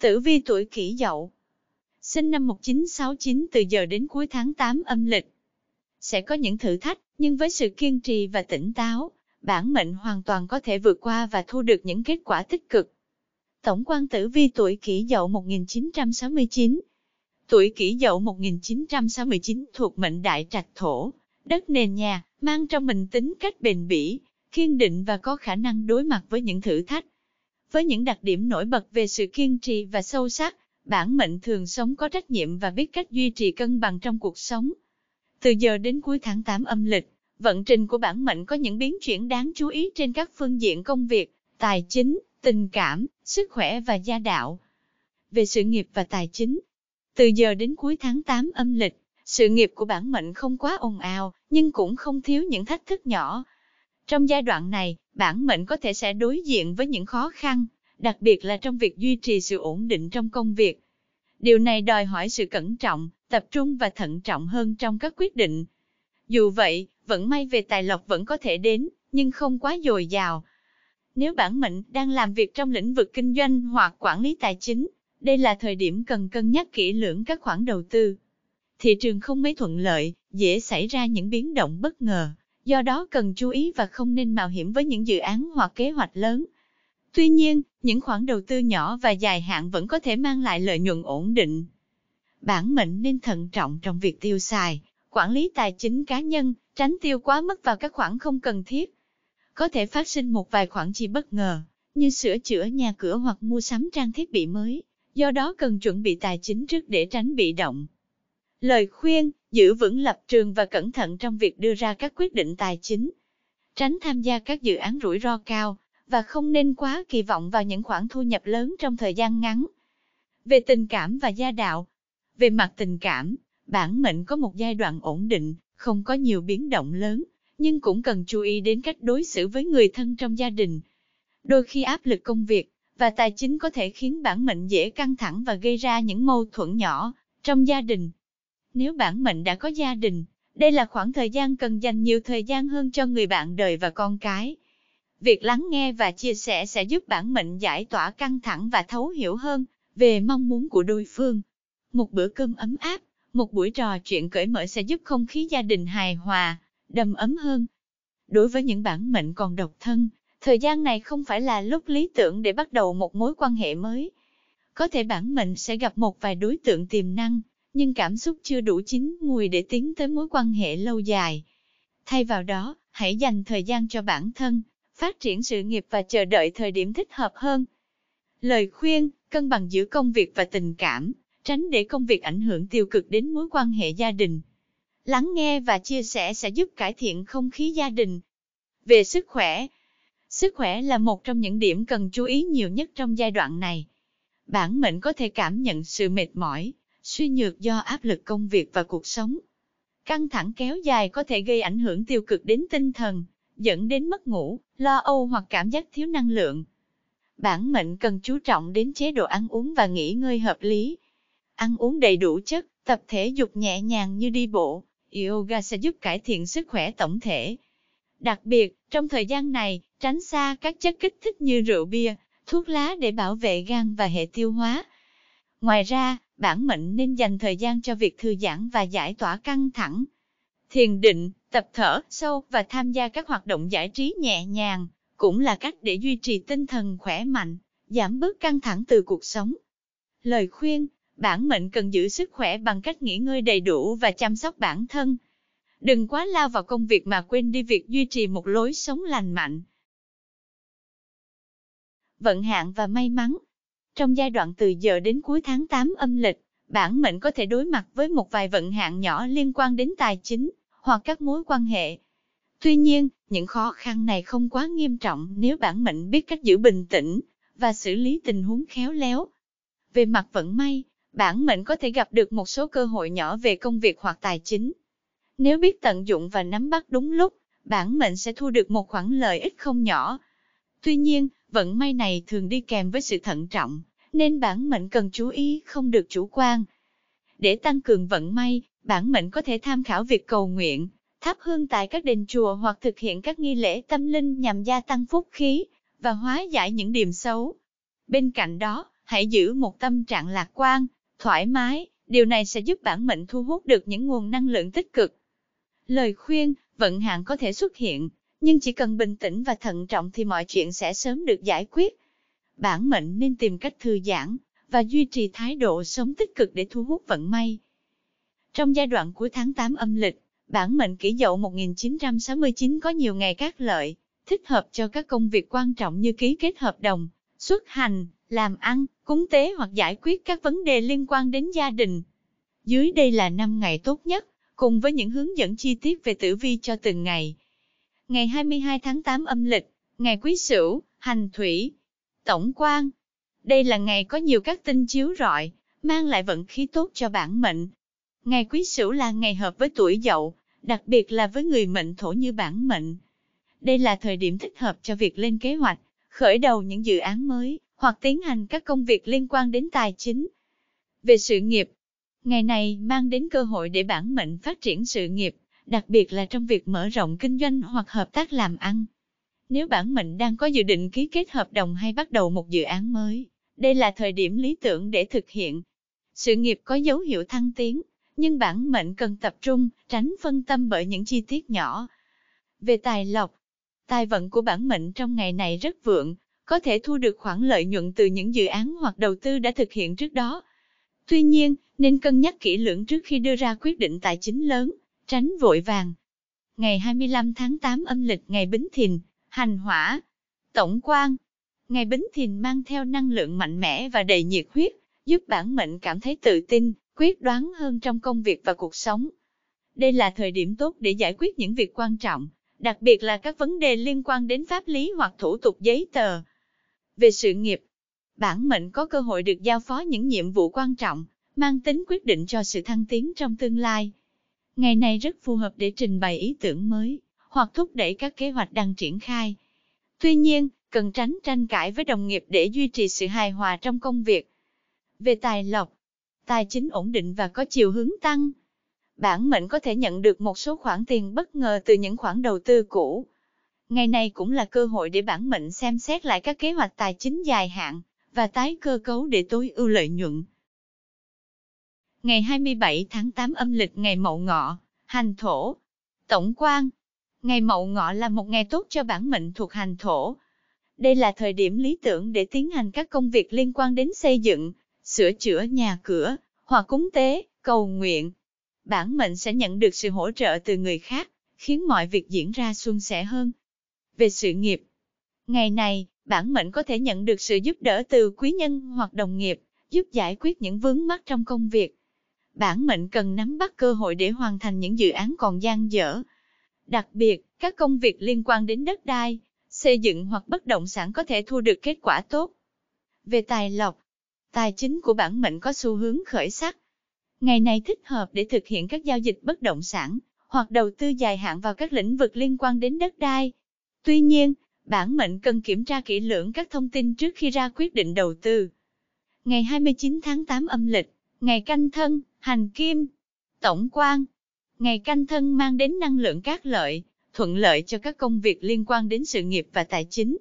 Tử vi tuổi kỷ dậu, sinh năm 1969 từ giờ đến cuối tháng 8 âm lịch. Sẽ có những thử thách, nhưng với sự kiên trì và tỉnh táo, bản mệnh hoàn toàn có thể vượt qua và thu được những kết quả tích cực. Tổng quan tử vi tuổi kỷ dậu 1969 Tuổi kỷ dậu 1969 thuộc mệnh đại trạch thổ, đất nền nhà, mang trong mình tính cách bền bỉ, kiên định và có khả năng đối mặt với những thử thách với những đặc điểm nổi bật về sự kiên trì và sâu sắc, bản mệnh thường sống có trách nhiệm và biết cách duy trì cân bằng trong cuộc sống. Từ giờ đến cuối tháng 8 âm lịch, vận trình của bản mệnh có những biến chuyển đáng chú ý trên các phương diện công việc, tài chính, tình cảm, sức khỏe và gia đạo. Về sự nghiệp và tài chính, từ giờ đến cuối tháng 8 âm lịch, sự nghiệp của bản mệnh không quá ồn ào, nhưng cũng không thiếu những thách thức nhỏ. Trong giai đoạn này, bản mệnh có thể sẽ đối diện với những khó khăn, đặc biệt là trong việc duy trì sự ổn định trong công việc. Điều này đòi hỏi sự cẩn trọng, tập trung và thận trọng hơn trong các quyết định. Dù vậy, vẫn may về tài lộc vẫn có thể đến, nhưng không quá dồi dào. Nếu bản mệnh đang làm việc trong lĩnh vực kinh doanh hoặc quản lý tài chính, đây là thời điểm cần cân nhắc kỹ lưỡng các khoản đầu tư. Thị trường không mấy thuận lợi, dễ xảy ra những biến động bất ngờ, do đó cần chú ý và không nên mạo hiểm với những dự án hoặc kế hoạch lớn. Tuy nhiên, những khoản đầu tư nhỏ và dài hạn vẫn có thể mang lại lợi nhuận ổn định. Bản mệnh nên thận trọng trong việc tiêu xài, quản lý tài chính cá nhân, tránh tiêu quá mức vào các khoản không cần thiết. Có thể phát sinh một vài khoản chi bất ngờ, như sửa chữa nhà cửa hoặc mua sắm trang thiết bị mới, do đó cần chuẩn bị tài chính trước để tránh bị động. Lời khuyên, giữ vững lập trường và cẩn thận trong việc đưa ra các quyết định tài chính. Tránh tham gia các dự án rủi ro cao và không nên quá kỳ vọng vào những khoản thu nhập lớn trong thời gian ngắn. Về tình cảm và gia đạo, về mặt tình cảm, bản mệnh có một giai đoạn ổn định, không có nhiều biến động lớn, nhưng cũng cần chú ý đến cách đối xử với người thân trong gia đình. Đôi khi áp lực công việc và tài chính có thể khiến bản mệnh dễ căng thẳng và gây ra những mâu thuẫn nhỏ trong gia đình nếu bản mệnh đã có gia đình, đây là khoảng thời gian cần dành nhiều thời gian hơn cho người bạn đời và con cái. Việc lắng nghe và chia sẻ sẽ giúp bản mệnh giải tỏa căng thẳng và thấu hiểu hơn về mong muốn của đối phương. Một bữa cơm ấm áp, một buổi trò chuyện cởi mở sẽ giúp không khí gia đình hài hòa, đầm ấm hơn. Đối với những bản mệnh còn độc thân, thời gian này không phải là lúc lý tưởng để bắt đầu một mối quan hệ mới. Có thể bản mệnh sẽ gặp một vài đối tượng tiềm năng, nhưng cảm xúc chưa đủ chín mùi để tiến tới mối quan hệ lâu dài. Thay vào đó, hãy dành thời gian cho bản thân, phát triển sự nghiệp và chờ đợi thời điểm thích hợp hơn. Lời khuyên, cân bằng giữa công việc và tình cảm, tránh để công việc ảnh hưởng tiêu cực đến mối quan hệ gia đình. Lắng nghe và chia sẻ sẽ giúp cải thiện không khí gia đình. Về sức khỏe, sức khỏe là một trong những điểm cần chú ý nhiều nhất trong giai đoạn này. Bản mệnh có thể cảm nhận sự mệt mỏi, suy nhược do áp lực công việc và cuộc sống. Căng thẳng kéo dài có thể gây ảnh hưởng tiêu cực đến tinh thần, dẫn đến mất ngủ, lo âu hoặc cảm giác thiếu năng lượng. Bản mệnh cần chú trọng đến chế độ ăn uống và nghỉ ngơi hợp lý. Ăn uống đầy đủ chất, tập thể dục nhẹ nhàng như đi bộ, yoga sẽ giúp cải thiện sức khỏe tổng thể. Đặc biệt, trong thời gian này, tránh xa các chất kích thích như rượu bia, thuốc lá để bảo vệ gan và hệ tiêu hóa. Ngoài ra, bản mệnh nên dành thời gian cho việc thư giãn và giải tỏa căng thẳng. Thiền định, tập thở sâu và tham gia các hoạt động giải trí nhẹ nhàng cũng là cách để duy trì tinh thần khỏe mạnh, giảm bớt căng thẳng từ cuộc sống. Lời khuyên, bản mệnh cần giữ sức khỏe bằng cách nghỉ ngơi đầy đủ và chăm sóc bản thân. Đừng quá lao vào công việc mà quên đi việc duy trì một lối sống lành mạnh. Vận hạn và may mắn trong giai đoạn từ giờ đến cuối tháng 8 âm lịch, bản mệnh có thể đối mặt với một vài vận hạn nhỏ liên quan đến tài chính hoặc các mối quan hệ. Tuy nhiên, những khó khăn này không quá nghiêm trọng nếu bản mệnh biết cách giữ bình tĩnh và xử lý tình huống khéo léo. Về mặt vận may, bản mệnh có thể gặp được một số cơ hội nhỏ về công việc hoặc tài chính. Nếu biết tận dụng và nắm bắt đúng lúc, bản mệnh sẽ thu được một khoản lợi ích không nhỏ. Tuy nhiên, vận may này thường đi kèm với sự thận trọng nên bản mệnh cần chú ý không được chủ quan. Để tăng cường vận may, bản mệnh có thể tham khảo việc cầu nguyện, thắp hương tại các đền chùa hoặc thực hiện các nghi lễ tâm linh nhằm gia tăng phúc khí và hóa giải những điểm xấu. Bên cạnh đó, hãy giữ một tâm trạng lạc quan, thoải mái, điều này sẽ giúp bản mệnh thu hút được những nguồn năng lượng tích cực. Lời khuyên, vận hạn có thể xuất hiện, nhưng chỉ cần bình tĩnh và thận trọng thì mọi chuyện sẽ sớm được giải quyết bản mệnh nên tìm cách thư giãn và duy trì thái độ sống tích cực để thu hút vận may. Trong giai đoạn cuối tháng 8 âm lịch, bản mệnh kỷ dậu 1969 có nhiều ngày các lợi, thích hợp cho các công việc quan trọng như ký kết hợp đồng, xuất hành, làm ăn, cúng tế hoặc giải quyết các vấn đề liên quan đến gia đình. Dưới đây là 5 ngày tốt nhất, cùng với những hướng dẫn chi tiết về tử vi cho từng ngày. Ngày 22 tháng 8 âm lịch, ngày Quý Sửu, hành thủy, Tổng quan, đây là ngày có nhiều các tinh chiếu rọi, mang lại vận khí tốt cho bản mệnh. Ngày quý sửu là ngày hợp với tuổi dậu, đặc biệt là với người mệnh thổ như bản mệnh. Đây là thời điểm thích hợp cho việc lên kế hoạch, khởi đầu những dự án mới, hoặc tiến hành các công việc liên quan đến tài chính. Về sự nghiệp, ngày này mang đến cơ hội để bản mệnh phát triển sự nghiệp, đặc biệt là trong việc mở rộng kinh doanh hoặc hợp tác làm ăn. Nếu bản mệnh đang có dự định ký kết hợp đồng hay bắt đầu một dự án mới, đây là thời điểm lý tưởng để thực hiện. Sự nghiệp có dấu hiệu thăng tiến, nhưng bản mệnh cần tập trung, tránh phân tâm bởi những chi tiết nhỏ. Về tài lộc, tài vận của bản mệnh trong ngày này rất vượng, có thể thu được khoản lợi nhuận từ những dự án hoặc đầu tư đã thực hiện trước đó. Tuy nhiên, nên cân nhắc kỹ lưỡng trước khi đưa ra quyết định tài chính lớn, tránh vội vàng. Ngày 25 tháng 8 âm lịch ngày Bính Thìn, hành hỏa, tổng quan. Ngày Bính Thìn mang theo năng lượng mạnh mẽ và đầy nhiệt huyết, giúp bản mệnh cảm thấy tự tin, quyết đoán hơn trong công việc và cuộc sống. Đây là thời điểm tốt để giải quyết những việc quan trọng, đặc biệt là các vấn đề liên quan đến pháp lý hoặc thủ tục giấy tờ. Về sự nghiệp, bản mệnh có cơ hội được giao phó những nhiệm vụ quan trọng, mang tính quyết định cho sự thăng tiến trong tương lai. Ngày này rất phù hợp để trình bày ý tưởng mới, hoặc thúc đẩy các kế hoạch đang triển khai. Tuy nhiên, cần tránh tranh cãi với đồng nghiệp để duy trì sự hài hòa trong công việc. Về tài lộc, tài chính ổn định và có chiều hướng tăng. Bản mệnh có thể nhận được một số khoản tiền bất ngờ từ những khoản đầu tư cũ. Ngày này cũng là cơ hội để bản mệnh xem xét lại các kế hoạch tài chính dài hạn và tái cơ cấu để tối ưu lợi nhuận. Ngày 27 tháng 8 âm lịch ngày Mậu Ngọ, hành thổ. Tổng quan, Ngày mậu ngọ là một ngày tốt cho bản mệnh thuộc hành thổ. Đây là thời điểm lý tưởng để tiến hành các công việc liên quan đến xây dựng, sửa chữa nhà cửa, hoặc cúng tế, cầu nguyện. Bản mệnh sẽ nhận được sự hỗ trợ từ người khác, khiến mọi việc diễn ra suôn sẻ hơn. Về sự nghiệp, ngày này, bản mệnh có thể nhận được sự giúp đỡ từ quý nhân hoặc đồng nghiệp, giúp giải quyết những vướng mắc trong công việc. Bản mệnh cần nắm bắt cơ hội để hoàn thành những dự án còn dang dở, Đặc biệt, các công việc liên quan đến đất đai, xây dựng hoặc bất động sản có thể thu được kết quả tốt. Về tài lộc, tài chính của bản mệnh có xu hướng khởi sắc. Ngày này thích hợp để thực hiện các giao dịch bất động sản hoặc đầu tư dài hạn vào các lĩnh vực liên quan đến đất đai. Tuy nhiên, bản mệnh cần kiểm tra kỹ lưỡng các thông tin trước khi ra quyết định đầu tư. Ngày 29 tháng 8 âm lịch, ngày canh thân, hành kim, tổng quan, Ngày canh thân mang đến năng lượng các lợi, thuận lợi cho các công việc liên quan đến sự nghiệp và tài chính.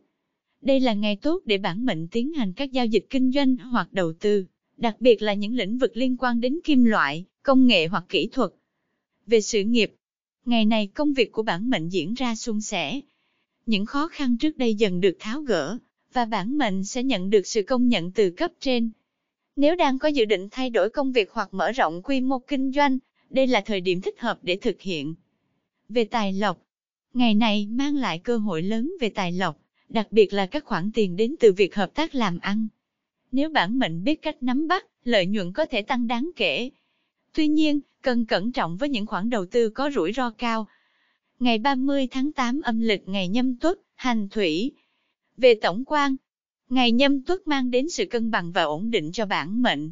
Đây là ngày tốt để bản mệnh tiến hành các giao dịch kinh doanh hoặc đầu tư, đặc biệt là những lĩnh vực liên quan đến kim loại, công nghệ hoặc kỹ thuật. Về sự nghiệp, ngày này công việc của bản mệnh diễn ra suôn sẻ. Những khó khăn trước đây dần được tháo gỡ, và bản mệnh sẽ nhận được sự công nhận từ cấp trên. Nếu đang có dự định thay đổi công việc hoặc mở rộng quy mô kinh doanh, đây là thời điểm thích hợp để thực hiện. Về tài lộc, ngày này mang lại cơ hội lớn về tài lộc, đặc biệt là các khoản tiền đến từ việc hợp tác làm ăn. Nếu bản mệnh biết cách nắm bắt, lợi nhuận có thể tăng đáng kể. Tuy nhiên, cần cẩn trọng với những khoản đầu tư có rủi ro cao. Ngày 30 tháng 8 âm lịch ngày nhâm tuất, hành thủy. Về tổng quan, ngày nhâm tuất mang đến sự cân bằng và ổn định cho bản mệnh.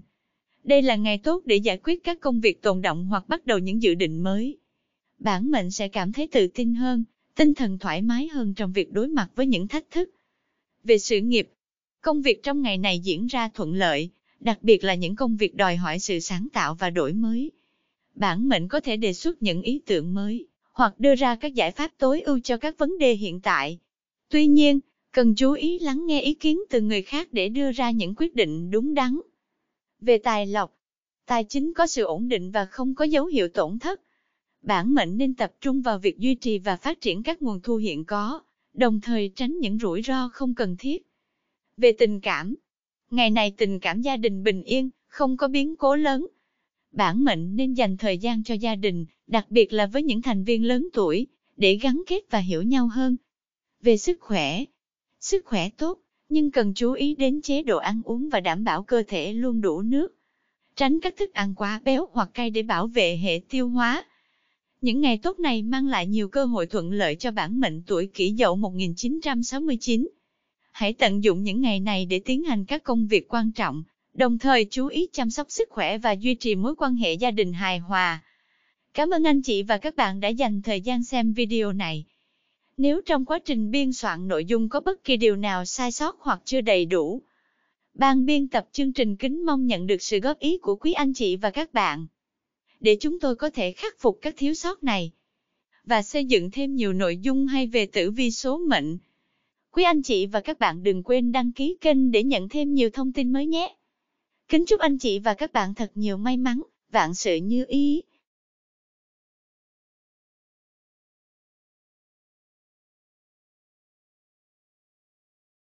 Đây là ngày tốt để giải quyết các công việc tồn động hoặc bắt đầu những dự định mới. Bản mệnh sẽ cảm thấy tự tin hơn, tinh thần thoải mái hơn trong việc đối mặt với những thách thức. Về sự nghiệp, công việc trong ngày này diễn ra thuận lợi, đặc biệt là những công việc đòi hỏi sự sáng tạo và đổi mới. Bản mệnh có thể đề xuất những ý tưởng mới, hoặc đưa ra các giải pháp tối ưu cho các vấn đề hiện tại. Tuy nhiên, cần chú ý lắng nghe ý kiến từ người khác để đưa ra những quyết định đúng đắn. Về tài lộc, tài chính có sự ổn định và không có dấu hiệu tổn thất. Bản mệnh nên tập trung vào việc duy trì và phát triển các nguồn thu hiện có, đồng thời tránh những rủi ro không cần thiết. Về tình cảm, ngày này tình cảm gia đình bình yên, không có biến cố lớn. Bản mệnh nên dành thời gian cho gia đình, đặc biệt là với những thành viên lớn tuổi, để gắn kết và hiểu nhau hơn. Về sức khỏe, sức khỏe tốt, nhưng cần chú ý đến chế độ ăn uống và đảm bảo cơ thể luôn đủ nước. Tránh các thức ăn quá béo hoặc cay để bảo vệ hệ tiêu hóa. Những ngày tốt này mang lại nhiều cơ hội thuận lợi cho bản mệnh tuổi kỷ dậu 1969. Hãy tận dụng những ngày này để tiến hành các công việc quan trọng, đồng thời chú ý chăm sóc sức khỏe và duy trì mối quan hệ gia đình hài hòa. Cảm ơn anh chị và các bạn đã dành thời gian xem video này nếu trong quá trình biên soạn nội dung có bất kỳ điều nào sai sót hoặc chưa đầy đủ. Ban biên tập chương trình kính mong nhận được sự góp ý của quý anh chị và các bạn để chúng tôi có thể khắc phục các thiếu sót này và xây dựng thêm nhiều nội dung hay về tử vi số mệnh. Quý anh chị và các bạn đừng quên đăng ký kênh để nhận thêm nhiều thông tin mới nhé. Kính chúc anh chị và các bạn thật nhiều may mắn, vạn sự như ý.